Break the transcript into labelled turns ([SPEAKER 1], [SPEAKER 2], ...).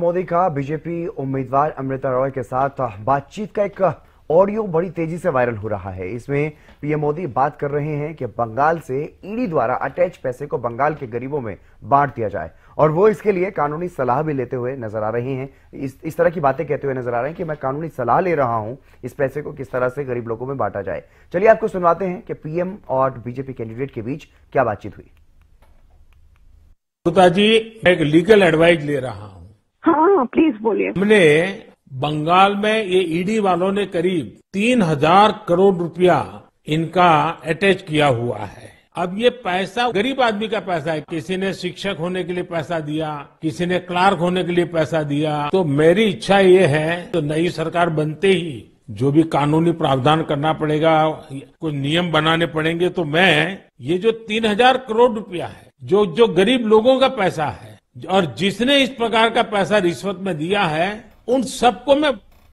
[SPEAKER 1] मोदी का बीजेपी उम्मीदवार अमृता रॉय के साथ बातचीत का एक ऑडियो बड़ी तेजी से वायरल हो रहा है इसमें पीएम मोदी बात कर रहे हैं कि बंगाल से ईडी द्वारा अटैच पैसे को बंगाल के गरीबों में बांट दिया जाए और वो इसके लिए कानूनी सलाह भी लेते हुए नजर आ रहे हैं इस इस तरह की बातें कहते हुए नजर आ रहे हैं कि मैं कानूनी सलाह ले रहा हूं इस पैसे को किस तरह से गरीब लोगों में बांटा जाए चलिए आपको सुनवाते हैं कि पीएम और बीजेपी कैंडिडेट के बीच क्या बातचीत हुई जी एक लीगल एडवाइस ले रहा हूं
[SPEAKER 2] हाँ प्लीज हाँ, बोलिए हमने
[SPEAKER 3] बंगाल में ये ईडी e वालों ने करीब तीन हजार करोड़ रुपया इनका अटैच किया हुआ है अब ये पैसा गरीब आदमी का पैसा है किसी ने शिक्षक होने के लिए पैसा दिया किसी ने क्लार्क होने के लिए पैसा दिया तो मेरी इच्छा ये है तो नई सरकार बनते ही जो भी कानूनी प्रावधान करना पड़ेगा कुछ नियम बनाने पड़ेंगे तो मैं ये जो तीन हजार करोड़ रुपया है जो जो गरीब लोगों का पैसा है और जिसने इस प्रकार का पैसा रिश्वत में दिया है उन सबको मैं